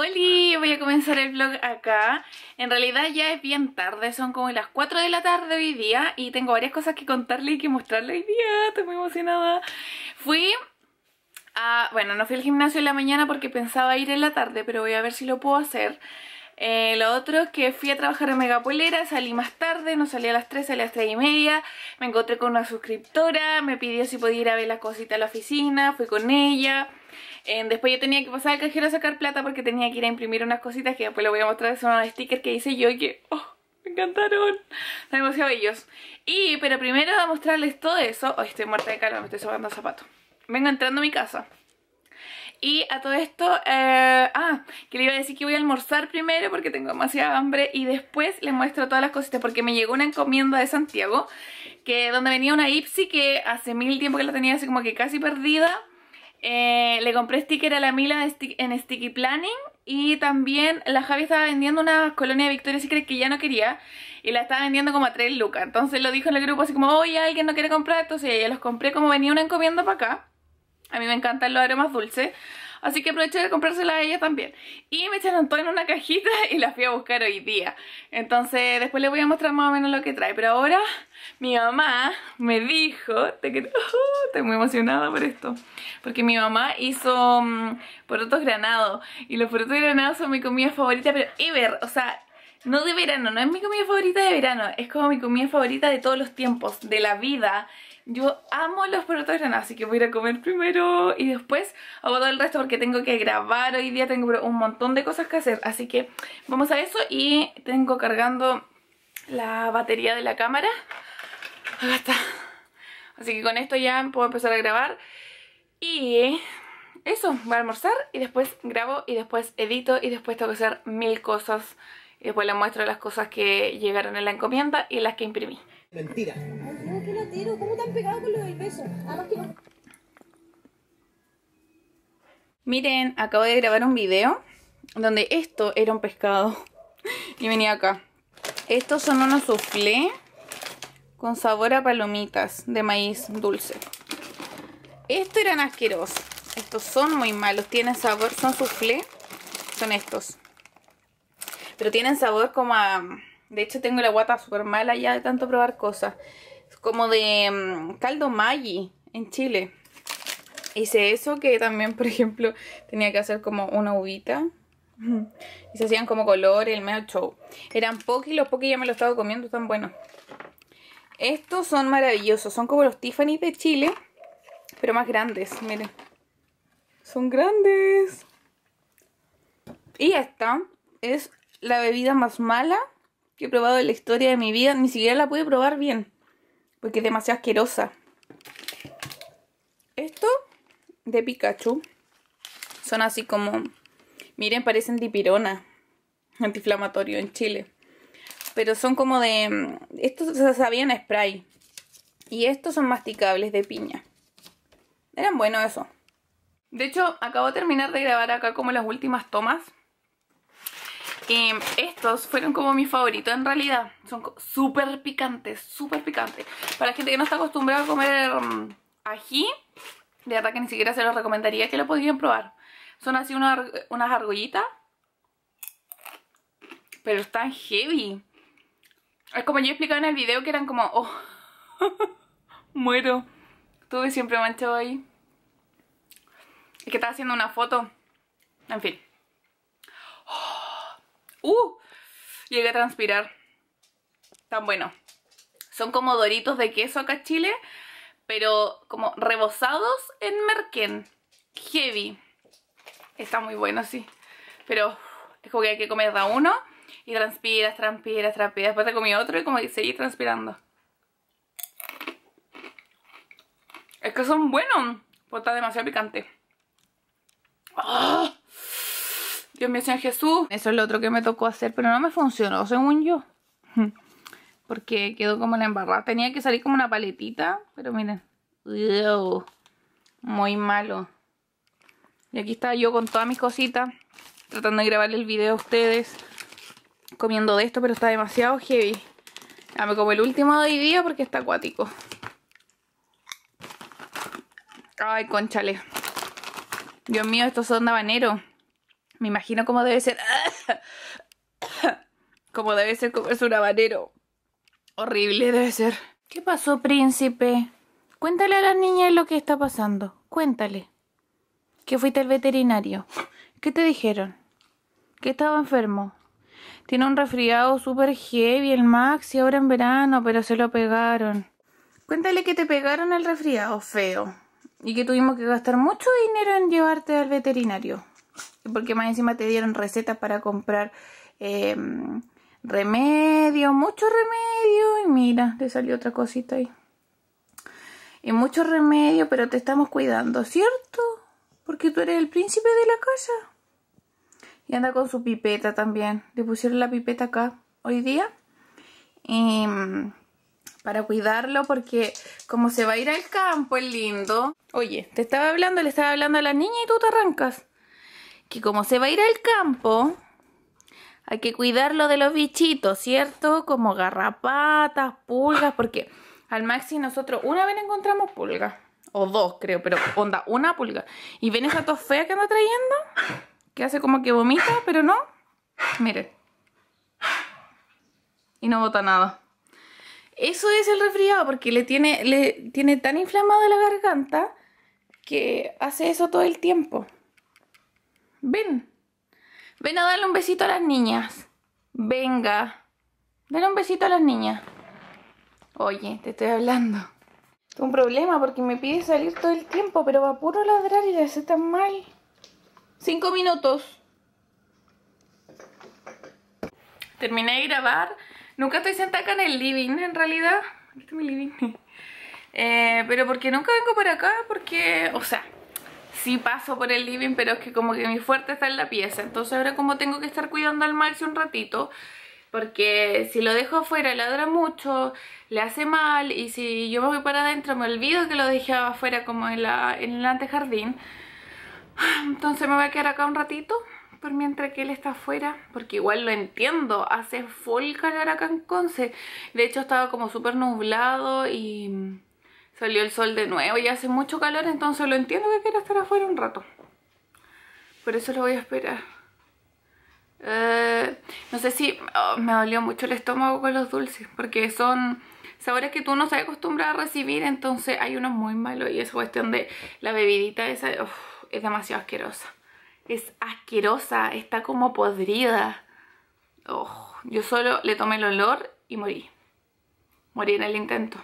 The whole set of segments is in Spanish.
Hola, voy a comenzar el vlog acá. En realidad ya es bien tarde, son como las 4 de la tarde hoy día y tengo varias cosas que contarle y que mostrarle hoy día, estoy muy emocionada. Fui a... bueno, no fui al gimnasio en la mañana porque pensaba ir en la tarde, pero voy a ver si lo puedo hacer. Eh, lo otro es que fui a trabajar en Megapolera, salí más tarde, no salí a las 3, salí a las 3 y media, me encontré con una suscriptora, me pidió si podía ir a ver las cositas a la oficina, fui con ella... Eh, después yo tenía que pasar al cajero a sacar plata porque tenía que ir a imprimir unas cositas que después les voy a mostrar. Son unos stickers que hice yo y que... Oh, me encantaron. Están demasiado ellos Y, pero primero a mostrarles todo eso... Oh, estoy muerta de calor, me estoy sobrando zapatos. Vengo entrando a mi casa. Y a todo esto, eh, ah, que le iba a decir que voy a almorzar primero porque tengo demasiada hambre y después les muestro todas las cositas porque me llegó una encomienda de Santiago que donde venía una Ipsy que hace mil tiempo que la tenía así como que casi perdida eh, le compré sticker a la Mila en, Sticky Planning y también la Javi estaba vendiendo una colonia de Victoria's Secret que ya no quería y la estaba vendiendo como a 3 lucas. Entonces lo dijo en el grupo así como, oye, alguien no quiere comprar, Y ella los compré como venía una encomienda para acá. A mí me encantan los aromas dulces. Así que aproveché de comprársela a ella también. Y me echaron todo en una cajita y la fui a buscar hoy día. Entonces después les voy a mostrar más o menos lo que trae. Pero ahora mi mamá me dijo... Te que ¡Oh! estoy muy emocionada por esto. Porque mi mamá hizo mm, frutos porotos granados. Y los porotos granados son mi comida favorita, pero ever. O sea, no de verano, no es mi comida favorita de verano, es como mi comida favorita de todos los tiempos, de la vida, yo amo los porotos así que voy a ir a comer primero y después hago todo el resto porque tengo que grabar hoy día, tengo un montón de cosas que hacer. Así que vamos a eso y tengo cargando la batería de la cámara. Acá está. Así que con esto ya puedo empezar a grabar. Y eso, voy a almorzar y después grabo y después edito y después tengo que hacer mil cosas. Y después les muestro las cosas que llegaron en la encomienda y las que imprimí. Mentira. Miren, acabo de grabar un video donde esto era un pescado y venía acá. Estos son unos soufflé con sabor a palomitas de maíz dulce. Estos eran asquerosos. Estos son muy malos. Tienen sabor, son soufflé. Son estos. Pero tienen sabor como a... De hecho tengo la guata Super mala ya de tanto probar cosas como de mm, caldo Maggi en Chile. Hice eso que también, por ejemplo, tenía que hacer como una uvita. Y se hacían como color, el medio show. Eran poki, los ya me lo estaba comiendo, están buenos. Estos son maravillosos, son como los Tiffany de Chile, pero más grandes, miren. Son grandes. Y esta es la bebida más mala que he probado en la historia de mi vida. Ni siquiera la pude probar bien. Porque es demasiado asquerosa. Esto de Pikachu son así como... Miren, parecen dipirona. Antiinflamatorio en Chile. Pero son como de... Mm, estos se sabían spray. Y estos son masticables de piña. Eran buenos eso. De hecho, acabo de terminar de grabar acá como las últimas tomas estos fueron como mi favorito en realidad. Son súper picantes, súper picantes. Para la gente que no está acostumbrada a comer mm, ají, de verdad que ni siquiera se los recomendaría que lo podrían probar. Son así unas argollitas, pero están heavy. Es como yo explicado en el video que eran como, oh, muero. Tuve siempre manchado ahí. Es que estaba haciendo una foto. En fin. ¡Uh! Llegué a transpirar. Tan bueno. Son como doritos de queso acá Chile, pero como rebozados en merquén. Heavy. Está muy bueno, sí. Pero es como que hay que comer da uno y transpiras, transpiras, transpiras. Después te comí otro y como que seguís transpirando. Es que son buenos, pues está demasiado picante. ¡Ah! Dios mío, Señor Jesús. Eso es lo otro que me tocó hacer, pero no me funcionó, según yo. Porque quedó como la embarrada. Tenía que salir como una paletita, pero miren. muy malo. Y aquí estaba yo con todas mis cositas, tratando de grabar el video a ustedes, comiendo de esto, pero está demasiado heavy. Ya me como el último de hoy día porque está acuático. Ay, conchale. Dios mío, estos son habaneros. Me imagino cómo debe ser. Como debe ser como es un habanero. Horrible debe ser. ¿Qué pasó, príncipe? Cuéntale a las niñas lo que está pasando. Cuéntale. Que fuiste al veterinario. ¿Qué te dijeron? Que estaba enfermo. Tiene un resfriado súper heavy el Max y ahora en verano, pero se lo pegaron. Cuéntale que te pegaron el resfriado feo y que tuvimos que gastar mucho dinero en llevarte al veterinario porque más encima te dieron recetas para comprar em, remedio, mucho remedio, y mira, le salió otra cosita ahí. Y mucho remedio, pero te estamos cuidando, ¿cierto? Porque tú eres el príncipe de la casa. Y anda con su pipeta también. Le pusieron la pipeta acá hoy día. Em, para cuidarlo porque como se va a ir al campo, Es lindo. Oye, te estaba hablando, le estaba hablando a la niña y tú te arrancas que como se va a ir al campo, hay que cuidarlo de los bichitos, ¿cierto? Como garrapatas, pulgas, porque al máximo nosotros una vez encontramos pulgas, o dos creo, pero onda, una pulga. Y ven esa tos fea que anda trayendo, que hace como que vomita, pero no. mire Y no bota nada. Eso es el resfriado, porque le tiene, le tiene tan inflamada la garganta que hace eso todo el tiempo ven, ven a darle un besito a las niñas. Venga, dale un besito a las niñas. Oye, te estoy hablando. Es un problema porque me pide salir todo el tiempo, pero va puro ladrar y le hace tan mal. Cinco minutos. Terminé de grabar. Nunca estoy sentada acá en el living, en realidad. mi living. Eh, pero porque nunca vengo para acá, porque, o sea, sí paso por el living, pero es que como que mi fuerte está en la pieza. Entonces ahora como tengo que estar cuidando al Marcio un ratito, porque si lo dejo afuera ladra mucho, le hace mal, y si yo me voy para adentro me olvido que lo dejaba afuera como en, la, el antejardín. Entonces me voy a quedar acá un ratito por mientras que él está afuera, porque igual lo entiendo, hace full calor acá en Conce. De hecho estaba como súper nublado y Salió el sol de nuevo y hace mucho calor, entonces lo entiendo que quiera estar afuera un rato. Por eso lo voy a esperar. Eh, no sé si oh, me dolió mucho el estómago con los dulces Porque son sabores que tú no estás acostumbrado a recibir Entonces hay uno muy malo Y esa cuestión de la bebidita esa Es demasiado asquerosa Es asquerosa, está como podrida Yo solo le tomé el olor y morí Morí en el intento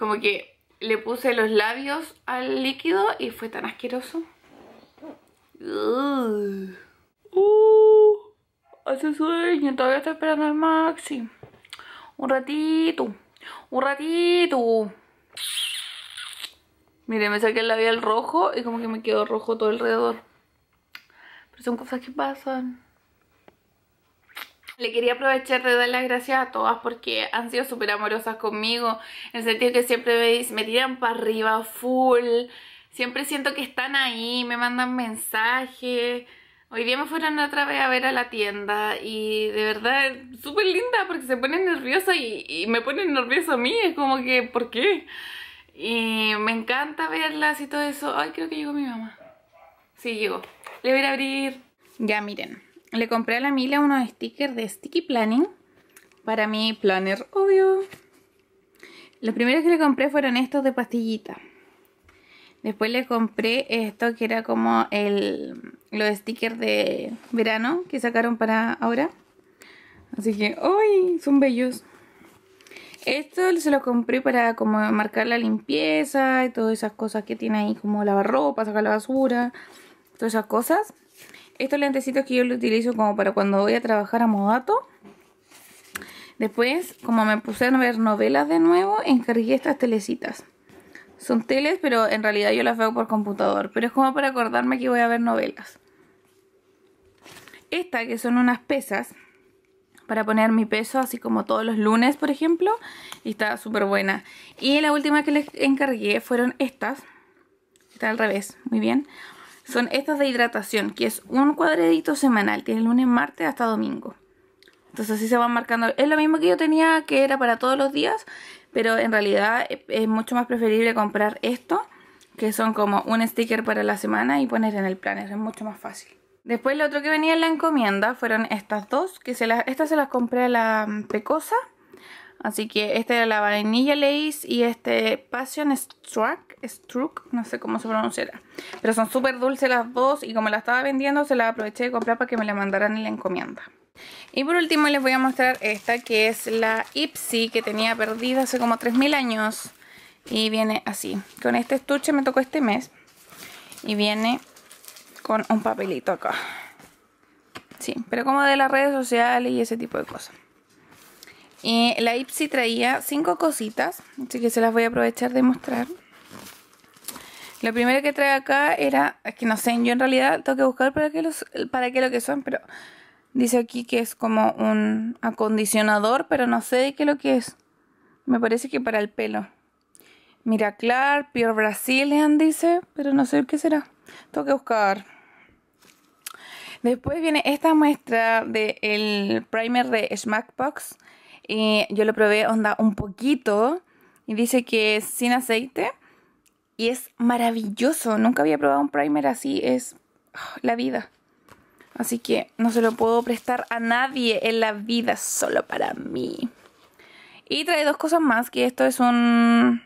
como que le puse los labios al líquido y fue tan asqueroso. Uh, hace sueño, todavía está esperando al Maxi. Un ratito, un ratito. Mire, me saqué el labial rojo y como que me quedó rojo todo alrededor. Pero son cosas que pasan. Le quería aprovechar de dar las gracias a todas porque han sido súper amorosas conmigo, en el sentido que siempre me, me tiran para arriba full, siempre siento que están ahí, me mandan mensajes... Hoy día me fueron otra vez a ver a la tienda y de verdad súper linda porque se ponen nerviosa y, me ponen nerviosa a mí, es como que ¿por qué? Y me encanta verlas y todo eso. Ay, creo que llegó mi mamá. Sí, llegó. Le voy a abrir. Ya miren, le compré a la Mila unos stickers de Sticky Planning para mi planner, obvio. Los primeros que le compré fueron estos de pastillita. Después le compré esto que era como el, los stickers de verano que sacaron para ahora. Así que, ¡ay! Son bellos. Esto se lo compré para como marcar la limpieza y todas esas cosas que tiene ahí, como lavar ropa, sacar la basura, todas esas cosas estos lentecitos que yo lo utilizo como para cuando voy a trabajar a modato. Después, como me puse a ver novelas de nuevo, encargué estas telecitas. Son teles, pero en realidad yo las veo por computador. Pero es como para acordarme que voy a ver novelas. Esta, que son unas pesas, para poner mi peso, así como todos los lunes, por ejemplo. Y está súper buena. Y la última que les encargué fueron estas. Está al revés, muy bien son estas de hidratación, que es un cuadradito semanal, tiene lunes, martes hasta domingo. Entonces así se van marcando. Es lo mismo que yo tenía, que era para todos los días, pero en realidad eh, es mucho más preferible comprar esto, que son como un sticker para la semana y poner en el planner, es mucho más fácil. Después lo otro que venía en la encomienda fueron estas dos, que se las, estas se las compré a la mm, Pecosa. Así que este era la vainilla lace y este passion Struck. Struck, no sé cómo se pronunciará. Pero son súper dulces las dos y como la estaba vendiendo se la aproveché de comprar para que me la mandaran en la encomienda. Y por último les voy a mostrar esta que es la Ipsy que tenía perdida hace como 3000 años. Y viene así. Con este estuche me tocó este mes. Y viene con un papelito acá. Sí, pero como de las redes sociales y ese tipo de cosas. Y la Ipsy traía cinco cositas, así que se las voy a aprovechar de mostrar. Lo primero que trae acá era, es que no sé, yo en realidad tengo que buscar para qué, los, para qué lo que son, pero dice aquí que es como un acondicionador, pero no sé de qué lo que es. Me parece que para el pelo. Miraclar, Pure Brazilian dice, pero no sé qué será. Tengo que buscar. Después viene esta muestra del primer de Smackbox. Y yo lo probé, onda, un poquito. Y dice que es sin aceite y es maravilloso. Nunca había probado un primer así. Es ah, la vida. Así que no se lo puedo prestar a nadie en la vida, solo para mí. Y trae dos cosas más, que esto es un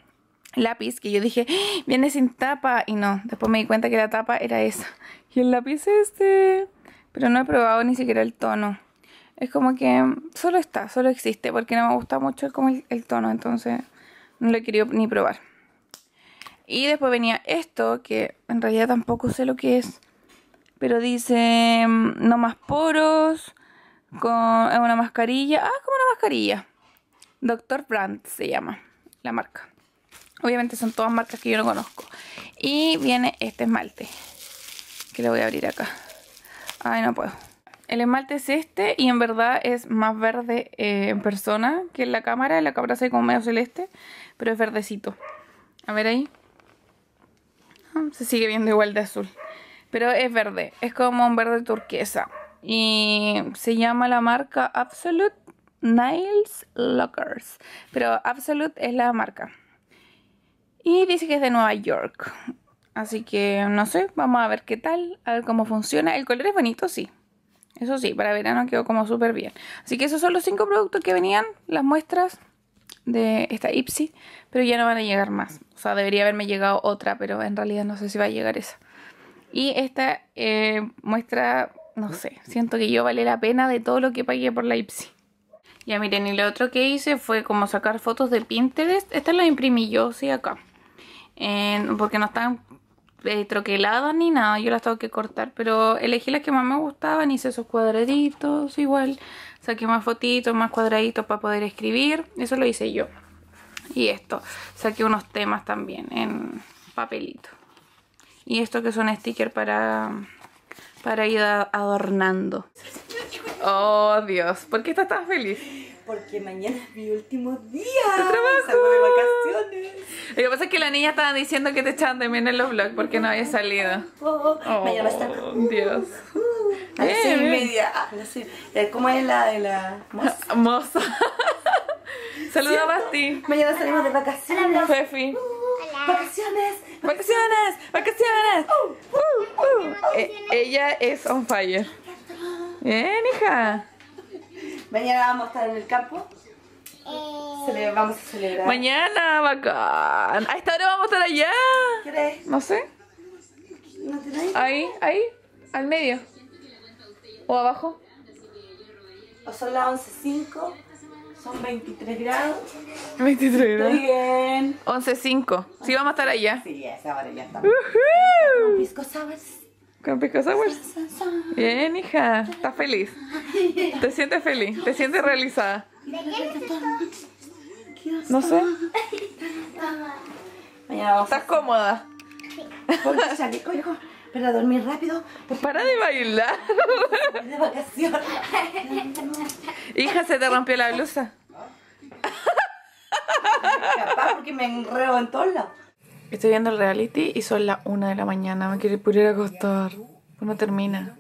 lápiz que yo dije, ¡Ah! viene sin tapa. Y no, después me di cuenta que la tapa era esa. Y el lápiz este. Pero no he probado ni siquiera el tono. Es como que solo está, solo existe, porque no me gusta mucho como el, el tono, entonces no lo he querido ni probar. Y después venía esto, que en realidad tampoco sé lo que es. Pero dice, mm, no más poros, con una mascarilla. Ah, como una mascarilla. Doctor Brandt se llama la marca. Obviamente son todas marcas que yo no conozco. Y viene este esmalte, que le voy a abrir acá. Ay, no puedo. El esmalte es este y en verdad es más verde eh, en persona que en la cámara. En la cámara se ve como medio celeste, pero es verdecito. A ver ahí se sigue viendo igual de azul. Pero es verde, es como un verde turquesa. Y se llama la marca Absolute Nails Lockers. Pero Absolute es la marca. Y dice que es de Nueva York. Así que no sé, vamos a ver qué tal, a ver cómo funciona. El color es bonito, sí. Eso sí, para verano quedó como súper bien. Así que esos son los cinco productos que venían, las muestras de esta Ipsy, pero ya no van a llegar más. O sea, debería haberme llegado otra, pero en realidad no sé si va a llegar esa. Y esta eh, muestra, no sé, siento que yo vale la pena de todo lo que pagué por la Ipsy. Ya miren, y lo otro que hice fue como sacar fotos de Pinterest. Estas las imprimí yo, sí, acá. porque no están eh, troqueladas ni nada, yo las tengo que cortar, pero elegí las que más me gustaban, hice esos cuadraditos igual, saqué más fotitos, más cuadraditos para poder escribir, eso lo hice yo. Y esto, saqué unos temas también en papelito. Y esto que son stickers para, para ir adornando. Oh Dios, ¿por qué estás tan feliz? Porque mañana es mi último día. Salgo de vacaciones. Lo que pasa es que la niña estaba diciendo que te echaban de menos en los vlogs porque no había salido. mañana está. Oh, Dios. a las seis y media. Ah, eh, ¿Cómo es la de la moza? moza. Saluda a Basti. Mañana salimos de vacaciones. Fefi. Uh, vacaciones, vacaciones, vacaciones. Uh, uh, eh, ella es on fire. Bien, hija. Mañana vamos a estar en el campo. Eh, vamos a celebrar. Mañana, bacán. A esta hora vamos a estar allá. ¿Crees? No sé. Ahí, ahí, al medio. ¿O abajo? O son las 11.05. Son 23 grados. 23 grados. Muy bien. 11.05. sí, vamos a estar allá. Sí, esa hora ya estamos. Uh Pisco Bien, hija. ¿Estás feliz? ¿Te sientes feliz? ¿Te sientes realizada? No sé. ¿Estás cómoda? Sí. para dormir rápido. Pues para de bailar. Hija, se te rompió la blusa. Capaz porque me enredo en todos lados. Estoy viendo el reality y son las 1 de la mañana. Me quiero ir a acostar. no termina.